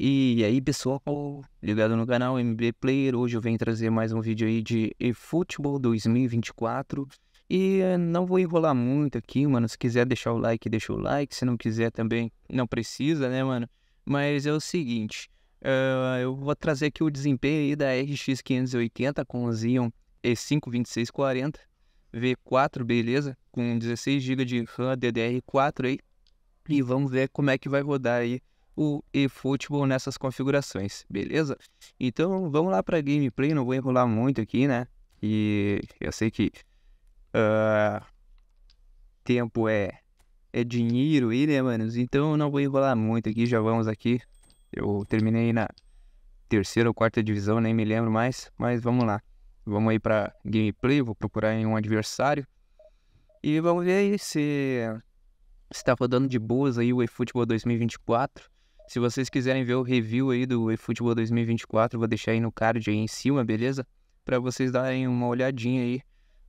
E aí pessoal, ligado no canal MB Player, hoje eu venho trazer mais um vídeo aí de eFootball 2024 E não vou enrolar muito aqui, mano, se quiser deixar o like, deixa o like, se não quiser também não precisa, né mano Mas é o seguinte, uh, eu vou trazer aqui o desempenho aí da RX 580 com o Xeon E5 2640 V4, beleza, com 16 GB de RAM DDR4 aí E vamos ver como é que vai rodar aí o eFootball nessas configurações, beleza? Então vamos lá para gameplay, não vou enrolar muito aqui, né? E eu sei que uh, tempo é, é dinheiro aí, né, manos? Então não vou enrolar muito aqui, já vamos aqui. Eu terminei na terceira ou quarta divisão, nem me lembro mais, mas vamos lá. Vamos aí para gameplay, vou procurar um adversário. E vamos ver aí se está rodando de boas aí o eFootball 2024. Se vocês quiserem ver o review aí do eFootball 2024, vou deixar aí no card aí em cima, beleza? Para vocês darem uma olhadinha aí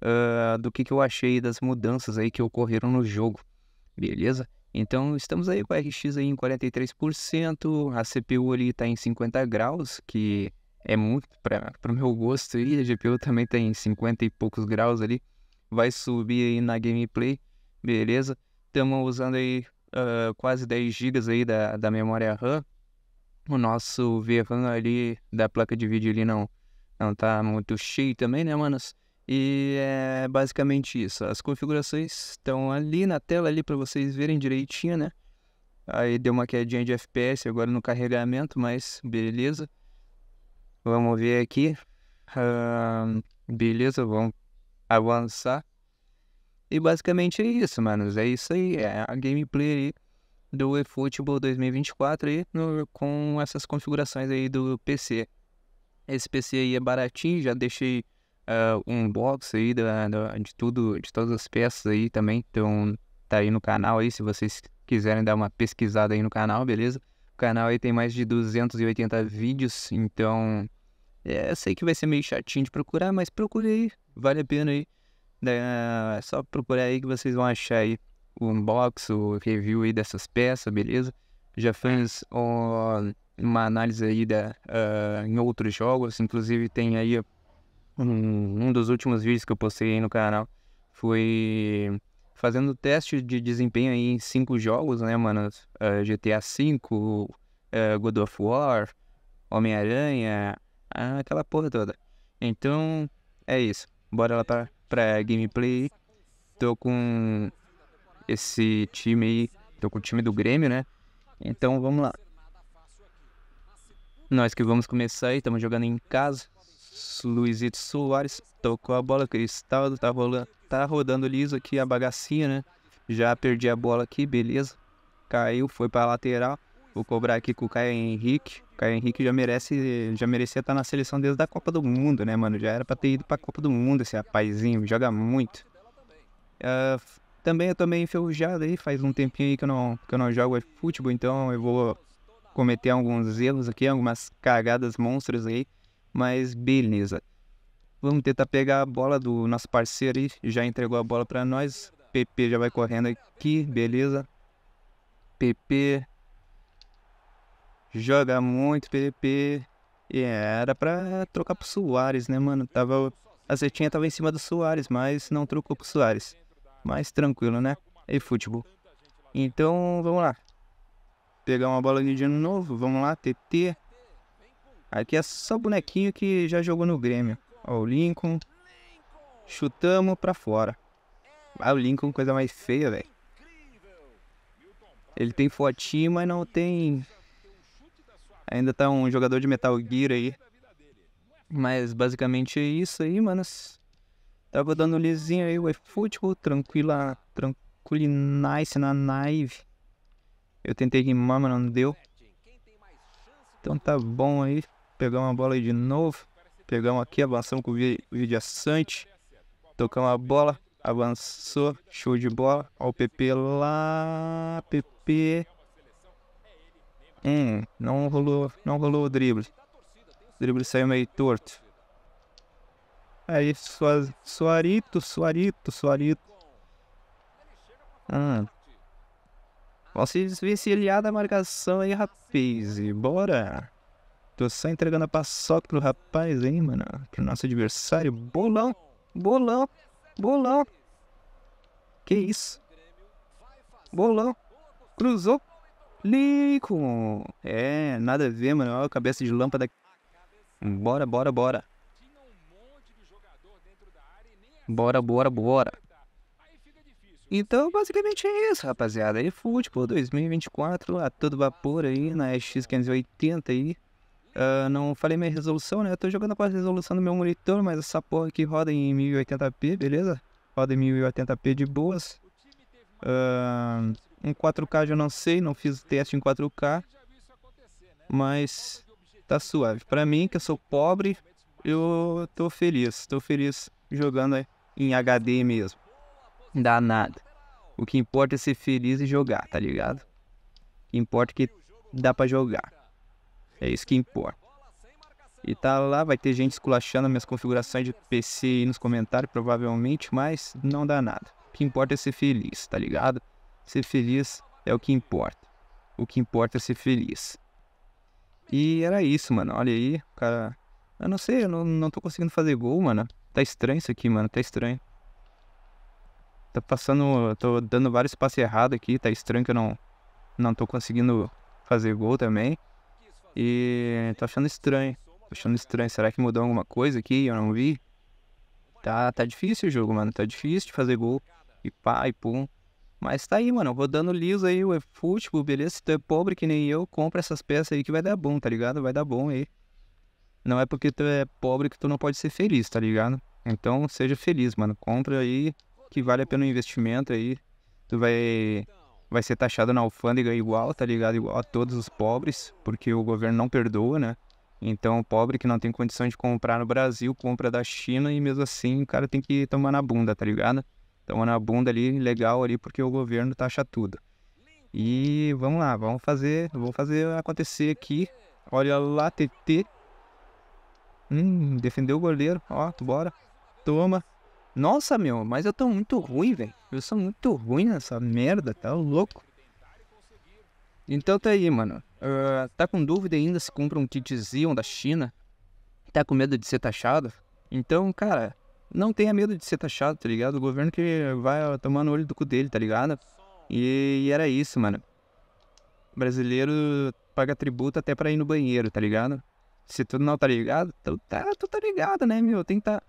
uh, do que, que eu achei das mudanças aí que ocorreram no jogo, beleza? Então estamos aí com a RX aí em 43%, a CPU ali está em 50 graus, que é muito para o meu gosto, e a GPU também está em 50 e poucos graus ali, vai subir aí na gameplay, beleza? Estamos usando aí uh, quase 10 GB aí da, da memória RAM, o nosso VRAM ali da placa de vídeo ali não, não tá muito cheio também, né, manos? E é basicamente isso. As configurações estão ali na tela ali para vocês verem direitinho, né? Aí deu uma quedinha de FPS agora no carregamento, mas beleza. Vamos ver aqui. Uh, beleza, vamos avançar. E basicamente é isso, manos. É isso aí. É a gameplay aí do eFootball 2024 aí no, com essas configurações aí do PC. Esse PC aí é baratinho, já deixei uh, um box aí da, da, de tudo, de todas as peças aí também. Então tá aí no canal aí, se vocês quiserem dar uma pesquisada aí no canal, beleza? O canal aí tem mais de 280 vídeos, então é, sei que vai ser meio chatinho de procurar, mas procure aí, vale a pena aí. Né, é só procurar aí que vocês vão achar aí o unbox, o review aí dessas peças, beleza? Já fiz uma análise aí da, uh, em outros jogos, inclusive tem aí um, um dos últimos vídeos que eu postei aí no canal foi fazendo teste de desempenho aí em cinco jogos, né, mano? Uh, ah, GTA V, uh, ah, God of War, Homem-Aranha, aquela porra toda. Então, é isso. Bora lá pra pré-gameplay. Tô com esse time aí, tô com o time do Grêmio, né? Então vamos lá. Nós que vamos começar aí, estamos jogando em casa. Luizito Soares tocou a bola, Cristaldo tá, rolando, tá rodando liso aqui a bagacinha, né? Já perdi a bola aqui, beleza. Caiu, foi pra lateral. Vou cobrar aqui com o Caio Henrique. Caio Henrique já merece, já merecia estar tá na seleção desde a Copa do Mundo, né, mano? Já era para ter ido para a Copa do Mundo esse rapazinho, joga muito. Uh, também eu também enferrujado aí, faz um tempinho aí que eu não, que eu não jogo futebol, então eu vou cometer alguns erros aqui, algumas cagadas monstros aí, mas beleza. Vamos tentar pegar a bola do nosso parceiro aí, já entregou a bola para nós. PP já vai correndo aqui, beleza. PP joga muito PVP. E era pra trocar pro Soares, né, mano? Tava, a setinha tava em cima do Soares, mas não trocou pro Soares. Mais tranquilo, né? E futebol. Então, vamos lá. Pegar uma bola de ano novo, vamos lá, TT. Aqui é só bonequinho que já jogou no Grêmio. Ó, o Lincoln. Chutamos pra fora. Ah, o Lincoln, coisa mais feia, velho. Ele tem fotinho, mas não tem Ainda tá um jogador de Metal Gear aí. Mas basicamente é isso aí, manos. Tava dando lisinho aí o eFootball, tranquila, nice na nave. Eu tentei rimar, mas não deu. Então tá bom aí. pegar uma bola aí de novo. Pegamos aqui, avançamos com o vídeo tocar Tocamos a bola, avançou, show de bola. Olha o PP lá, PP. Hum, não rolou, não rolou o drible. O drible saiu meio torto. Aí, sua, Suarito, Suarito, Suarito. Ah. Vão se desvencilhar da marcação aí, rapaz. bora. Tô só entregando a paçoca pro rapaz aí, mano. Pro nosso adversário. Bolão, bolão, bolão. Que isso? Bolão. Cruzou Lincoln. É, nada a ver, mano. Olha a cabeça de lâmpada. Bora, bora, bora. Bora, bora, bora. Então, basicamente é isso, rapaziada. E futebol 2024, a todo vapor aí na X580 aí. Uh, não falei minha resolução, né? Eu tô jogando com a resolução do meu monitor, mas essa porra aqui roda em 1080p, beleza? Roda em 1080p de boas. Uh, em 4K eu não sei, não fiz o teste em 4K, mas tá suave. Para mim, que eu sou pobre, eu tô feliz, tô feliz jogando em HD mesmo. Dá nada. O que importa é ser feliz e jogar, tá ligado? O que importa é que dá para jogar. É isso que importa. E tá lá, vai ter gente esculachando minhas configurações de PC aí nos comentários, provavelmente, mas não dá nada. O que importa é ser feliz, tá ligado? Ser feliz é o que importa. O que importa é ser feliz. E era isso, mano. Olha aí, cara. Eu não sei, eu não, não tô conseguindo fazer gol, mano. Tá estranho isso aqui, mano. Tá estranho. Tá passando. Tô dando vários passos errados aqui. Tá estranho que eu não. Não tô conseguindo fazer gol também. E tô achando estranho. Tô achando estranho. Será que mudou alguma coisa aqui? Eu não vi. Tá, tá difícil o jogo, mano. Tá difícil de fazer gol. E pá, e pum. Mas tá aí, mano, rodando liso aí o eFootball, beleza? Se tu é pobre que nem eu, compra essas peças aí que vai dar bom, tá ligado? Vai dar bom aí. Não é porque tu é pobre que tu não pode ser feliz, tá ligado? Então seja feliz, mano. Compra aí que vale a pena o investimento aí. Tu vai vai ser taxado na alfândega igual, tá ligado? Igual a todos os pobres, porque o governo não perdoa, né? Então, o pobre que não tem condição de comprar no Brasil, compra da China e mesmo assim o cara tem que tomar na bunda, tá ligado? Toma então, é na bunda ali, legal ali, porque o governo taxa tudo. E vamos lá, vamos fazer, vou fazer acontecer aqui. Olha lá, TT. Hum, defendeu o goleiro. Ó, bora. Toma. Nossa, meu, mas eu tô muito ruim, velho. Eu sou muito ruim nessa merda, tá louco? Então tá aí, mano. Uh, tá com dúvida ainda se compra um kit Zion da China? Tá com medo de ser taxado? Então, cara, não tenha medo de ser taxado, tá ligado? O governo que vai tomar no olho do cu dele, tá ligado? E, e era isso, mano. brasileiro paga tributo até pra ir no banheiro, tá ligado? Se tu não tá ligado, tu tá, tu tá ligado, né, meu? Tem que tá.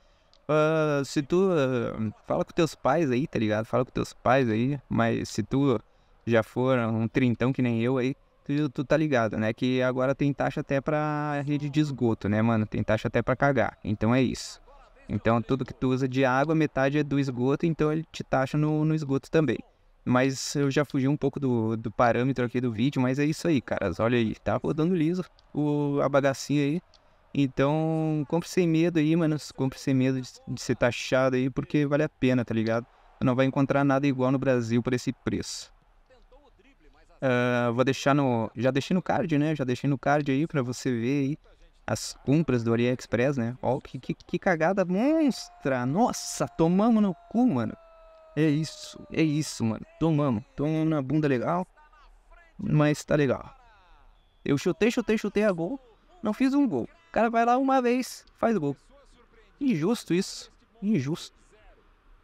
Uh, se tu. Uh, fala com teus pais aí, tá ligado? Fala com teus pais aí. Mas se tu já for um trintão que nem eu aí, tu, tu tá ligado, né? Que agora tem taxa até pra rede de esgoto, né, mano? Tem taxa até pra cagar. Então é isso. Então, tudo que tu usa de água, metade é do esgoto, então ele te taxa no, no esgoto também. Mas eu já fugi um pouco do, do parâmetro aqui do vídeo, mas é isso aí, caras. Olha aí, tá rodando liso o, a bagacinha aí. Então, compre sem medo aí, mano. Compre sem medo de, de ser taxado aí, porque vale a pena, tá ligado? Não vai encontrar nada igual no Brasil por esse preço. Uh, vou deixar no. Já deixei no card, né? Já deixei no card aí pra você ver aí as compras do AliExpress, né? Ó, que, que, que cagada monstra! Nossa, tomamos no cu, mano. É isso, é isso, mano. Tomamos, tomamos na bunda legal, mas tá legal. Eu chutei, chutei, chutei a gol, não fiz um gol. O cara vai lá uma vez, faz gol. Injusto isso, injusto.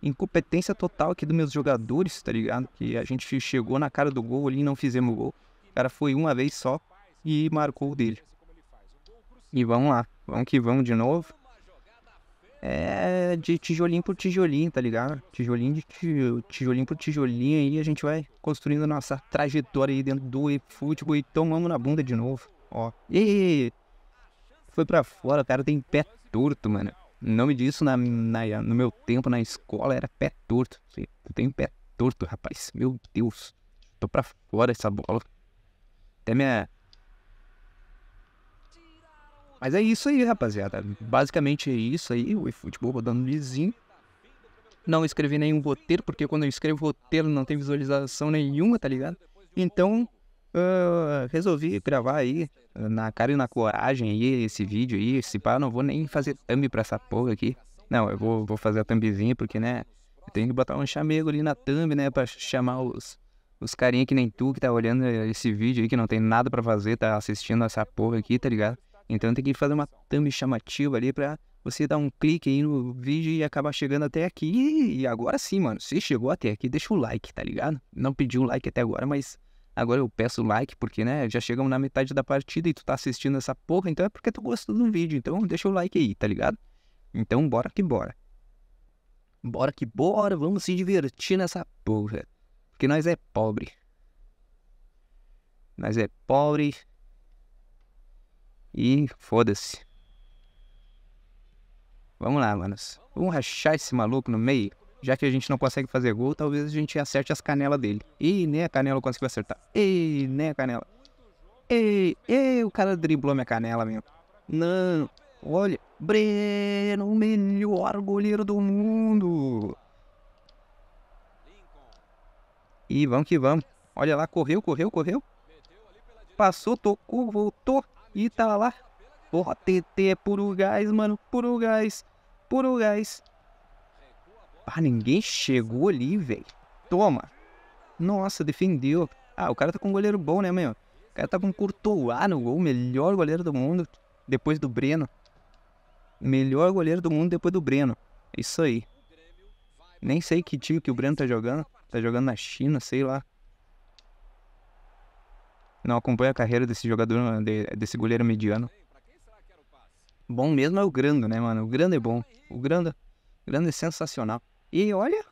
Incompetência total aqui dos meus jogadores, tá ligado? Que a gente chegou na cara do gol ali e não fizemos gol. O cara foi uma vez só e marcou o dele. E vamos lá, vamos que vamos de novo. É de tijolinho por tijolinho, tá ligado? Tijolinho de tijolinho por tijolinho aí, a gente vai construindo a nossa trajetória aí dentro do futebol e tomamos na bunda de novo. Ó. E foi pra fora, o cara tem pé torto, mano. O nome disso na, na, no meu tempo na escola era pé torto. Tu tem pé torto, rapaz. Meu Deus. Tô pra fora essa bola. Até minha mas é isso aí, rapaziada. Basicamente é isso aí, o eFootball rodando lisinho. Não escrevi nenhum roteiro, porque quando eu escrevo roteiro não tem visualização nenhuma, tá ligado? Então, uh, resolvi gravar aí, na cara e na coragem aí, esse vídeo aí. Se pá, não vou nem fazer thumb pra essa porra aqui. Não, eu vou, vou fazer a thumbzinha, porque, né, tem que botar um chamego ali na thumb, né, pra chamar os, os carinha que nem tu que tá olhando esse vídeo aí, que não tem nada para fazer, tá assistindo essa porra aqui, tá ligado? Então tem que fazer uma thumb chamativa ali para você dar um clique aí no vídeo e acabar chegando até aqui. E agora sim, mano, se chegou até aqui, deixa o like, tá ligado? Não pedi o um like até agora, mas agora eu peço like porque, né, já chegamos na metade da partida e tu tá assistindo essa porra, então é porque tu gostou do vídeo. Então deixa o like aí, tá ligado? Então bora que bora. Bora que bora, vamos se divertir nessa porra. Porque nós é pobre. Nós é pobre e foda-se. Vamos lá, manos. Vamos rachar esse maluco no meio. Já que a gente não consegue fazer gol, talvez a gente acerte as canelas dele. E nem a canela conseguiu acertar. E nem a canela. Ei, ei, o cara driblou minha canela mesmo. Não, olha. Breno, o melhor goleiro do mundo. E vamos que vamos. Olha lá, correu, correu, correu. Passou, tocou, voltou. E tá lá. Porra, TT é puro gás, mano. Puro gás. Puro gás. Ah, ninguém chegou ali, velho. Toma. Nossa, defendeu. Ah, o cara tá com um goleiro bom, né, meu? O cara tá com um Courtois no gol. Melhor goleiro do mundo. Depois do Breno. Melhor goleiro do mundo depois do Breno. Isso aí. Nem sei que time que o Breno tá jogando. Tá jogando na China, sei lá não acompanho a carreira desse jogador, desse goleiro mediano. Bom mesmo é o Grando, né, mano? O Grando é bom. O Grando, o Grando é sensacional. E olha,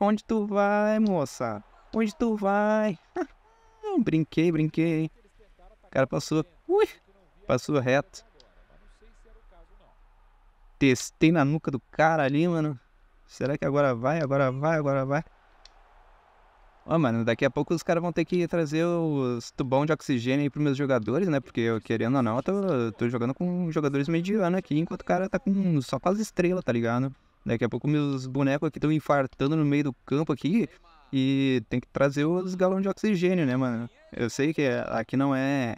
onde tu vai, moça? Onde tu vai? brinquei, brinquei. O cara passou. Ui, passou reto. Testei na nuca do cara ali, mano. Será que agora vai? Agora vai, agora vai. Ó, oh, mano, daqui a pouco os caras vão ter que trazer os tubão de oxigênio aí pros meus jogadores, né? Porque eu, querendo ou não, eu tô, tô jogando com jogadores mediano aqui, enquanto o cara tá com só quase estrela, tá ligado? Daqui a pouco meus bonecos aqui estão infartando no meio do campo aqui e tem que trazer os galões de oxigênio, né, mano? Eu sei que aqui não é.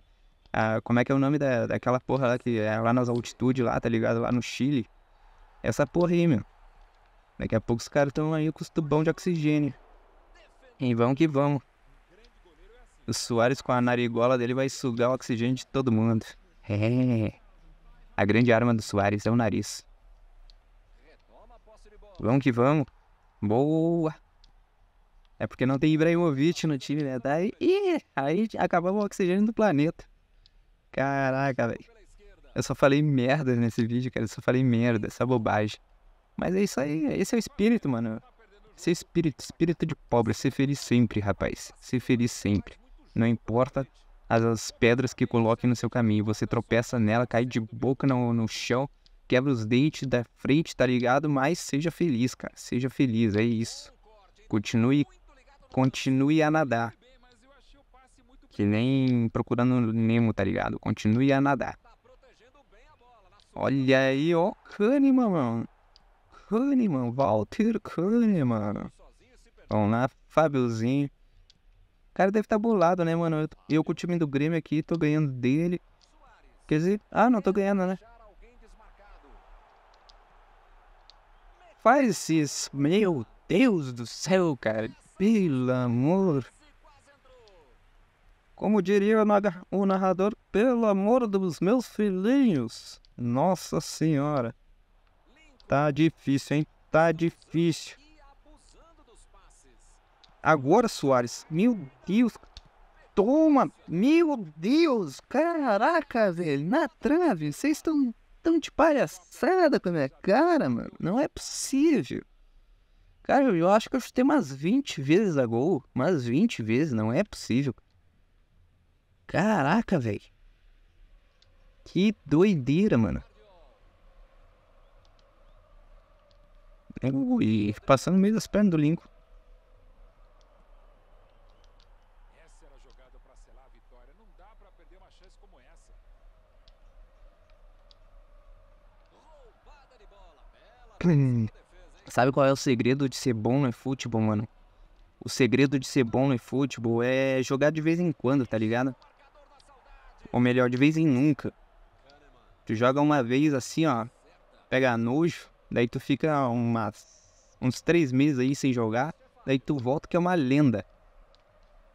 como é que é o nome da, daquela porra lá que é lá nas altitudes lá, tá ligado? Lá no Chile. Essa porra aí, meu. Daqui a pouco os caras estão aí com os tubão de oxigênio. E vamos que vamos. O Soares com a narigola dele vai sugar o oxigênio de todo mundo. É. A grande arma do Soares é o nariz. Vamos que vamos. Boa. É porque não tem Ibrahimovic no time, né? Daí, tá ih, aí acabamos o oxigênio do planeta. Caraca, velho. Eu só falei merda nesse vídeo, cara. Eu só falei merda, essa bobagem. Mas é isso aí. Esse é o espírito, mano. Ser espírito, espírito de pobre, ser feliz sempre, rapaz. Ser feliz sempre. Não importa as, as pedras que coloquem no seu caminho. Você tropeça nela, cai de boca no, no chão, quebra os dentes da frente, tá ligado? Mas seja feliz, cara. Seja feliz, é isso. Continue, continue a nadar. Que nem procurando Nemo, tá ligado? Continue a nadar. Olha aí, ó, Kahneman, mano. Kahneman, Walter Kahneman. Vamos lá, Fábiozinho. O cara deve estar tá bolado, né, mano? Eu, eu com o time do Grêmio aqui, tô ganhando dele. Quer dizer, ah, não tô ganhando, né? Faz isso, meu Deus do céu, cara. Pelo amor. Como diria o narrador, pelo amor dos meus filhinhos. Nossa Senhora. Tá difícil, hein? Tá difícil. Agora, Soares. Meu Deus. Toma. Meu Deus. Caraca, velho. Na trave. Vocês estão tão de palhaçada com a minha cara, mano. Não é possível. Cara, eu acho que eu chutei umas 20 vezes a gol. Umas 20 vezes. Não é possível. Caraca, velho. Que doideira, mano. E passando no meio das pernas do Lincoln. Hum. Sabe qual é o segredo de ser bom no futebol, mano? O segredo de ser bom no futebol é jogar de vez em quando, tá ligado? Ou melhor, de vez em nunca. Tu joga uma vez assim, ó, pega nojo, Daí tu fica umas, uns três meses aí sem jogar. Daí tu volta que é uma lenda.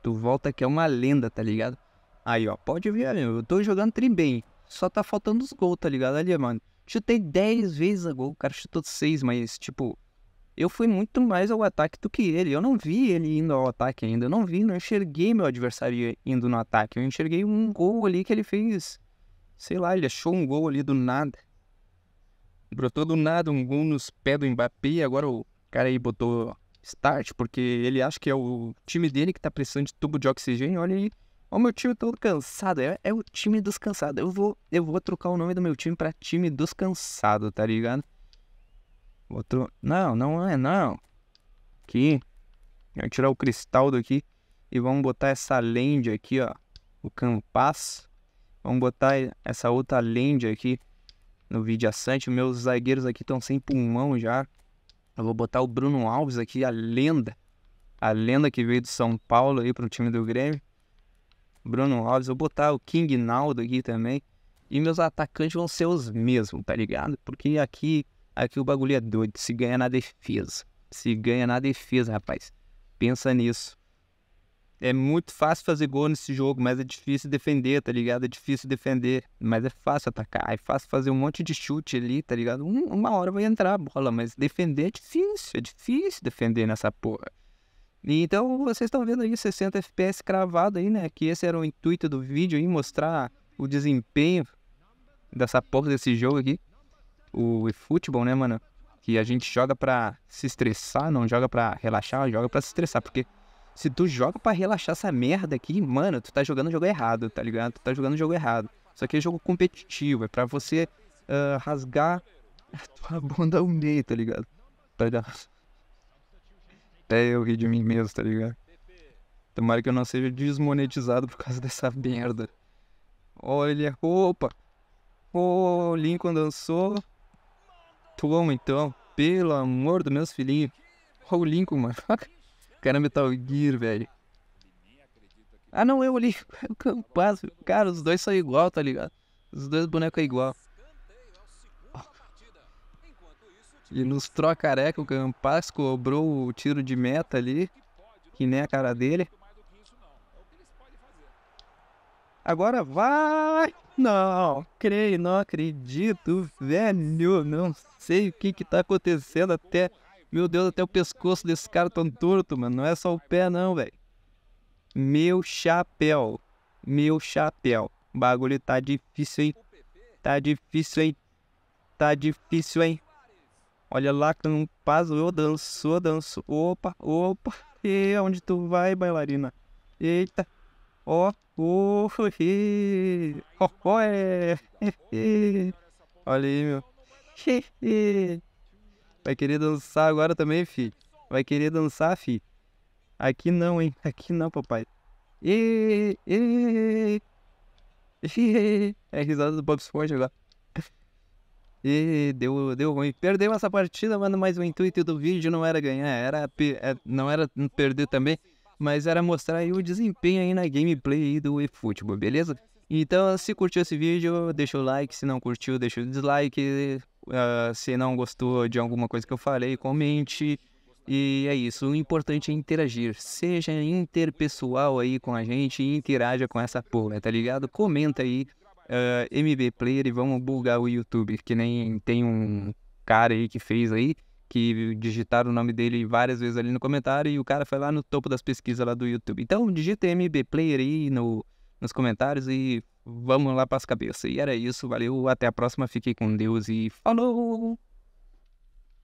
Tu volta que é uma lenda, tá ligado? Aí, ó, pode ver, eu tô jogando tri bem. Só tá faltando os gols, tá ligado? Ali, mano. Chutei 10 vezes a gol, o cara chutou 6, mas, tipo, eu fui muito mais ao ataque do que ele. Eu não vi ele indo ao ataque ainda. Eu não vi, não enxerguei meu adversário indo no ataque. Eu enxerguei um gol ali que ele fez. Sei lá, ele achou um gol ali do nada. Brotou do nada um gol nos pés do Mbappé e agora o cara aí botou start, porque ele acha que é o time dele que tá precisando de tubo de oxigênio. Olha aí, olha o meu time todo cansado. É, é, o time dos cansados. Eu vou, eu vou trocar o nome do meu time pra time dos cansados, tá ligado? Outro. Não, não é, não. Aqui. Vou tirar o cristal daqui e vamos botar essa lente aqui, ó. O Campas. Vamos botar essa outra lente aqui no vídeo assante. Meus zagueiros aqui estão sem pulmão já. Eu vou botar o Bruno Alves aqui, a lenda. A lenda que veio do São Paulo aí para o time do Grêmio. Bruno Alves, vou botar o King Naldo aqui também. E meus atacantes vão ser os mesmos, tá ligado? Porque aqui, aqui o bagulho é doido. Se ganha na defesa. Se ganha na defesa, rapaz. Pensa nisso é muito fácil fazer gol nesse jogo, mas é difícil defender, tá ligado? É difícil defender, mas é fácil atacar, é fácil fazer um monte de chute ali, tá ligado? Um, uma hora vai entrar a bola, mas defender é difícil, é difícil defender nessa porra. E então vocês estão vendo aí 60 FPS cravado aí, né? Que esse era o intuito do vídeo aí, mostrar o desempenho dessa porra desse jogo aqui. O futebol, né, mano? Que a gente joga pra se estressar, não joga pra relaxar, joga pra se estressar, porque se tu joga para relaxar essa merda aqui, mano, tu tá jogando jogo errado, tá ligado? Tu tá jogando jogo errado. Isso aqui é jogo competitivo, é para você uh, rasgar a tua bunda ao meio, tá ligado? Tá ligado? Até eu ri de mim mesmo, tá ligado? Tomara que eu não seja desmonetizado por causa dessa merda. Olha, opa! O oh, Lincoln dançou. Toma então, pelo amor do meus filhinhos. Olha o Lincoln, mano. era Metal Gear, velho. Ah, não, eu ali. O Cara, os dois são igual, tá ligado? Os dois bonecos é igual. nos a careca, o Campas cobrou o tiro de meta ali, que nem a cara dele. Agora vai! Não, creio, não acredito, velho. Não sei o que que tá acontecendo até meu Deus, até o pescoço desse cara tão torto, mano. Não é só o pé, não, velho. Meu chapéu. Meu chapéu. bagulho tá difícil, hein? Tá difícil, hein? Tá difícil, hein? Olha lá que não passo. Eu danço, eu danço. Opa, opa. E aonde tu vai, bailarina? Eita. Ó, oh, oh, e. oh, oh, é. Olha aí, meu. Vai querer dançar agora também, fi? Vai querer dançar, fi? Aqui não, hein? Aqui não, papai. E, e, e, é a risada do Bob Esponja agora. E deu, deu ruim. Perdeu essa partida, mano, mas o intuito do vídeo não era ganhar, era é, não era perder também, mas era mostrar o desempenho aí na gameplay aí do eFootball, beleza? Então, se curtiu esse vídeo, deixa o like. Se não curtiu, deixa o dislike. Uh, se não gostou de alguma coisa que eu falei, comente. E é isso. O importante é interagir. Seja interpessoal aí com a gente e interaja com essa porra, tá ligado? Comenta aí. Uh, eh, MB Player e vamos bugar o YouTube, que nem tem um cara aí que fez aí, que digitaram o nome dele várias vezes ali no comentário e o cara foi lá no topo das pesquisas lá do YouTube. Então digita MB Player aí no, nos comentários e vamos lá para as cabeças. E era isso, valeu, até a próxima, fiquei com Deus e falou!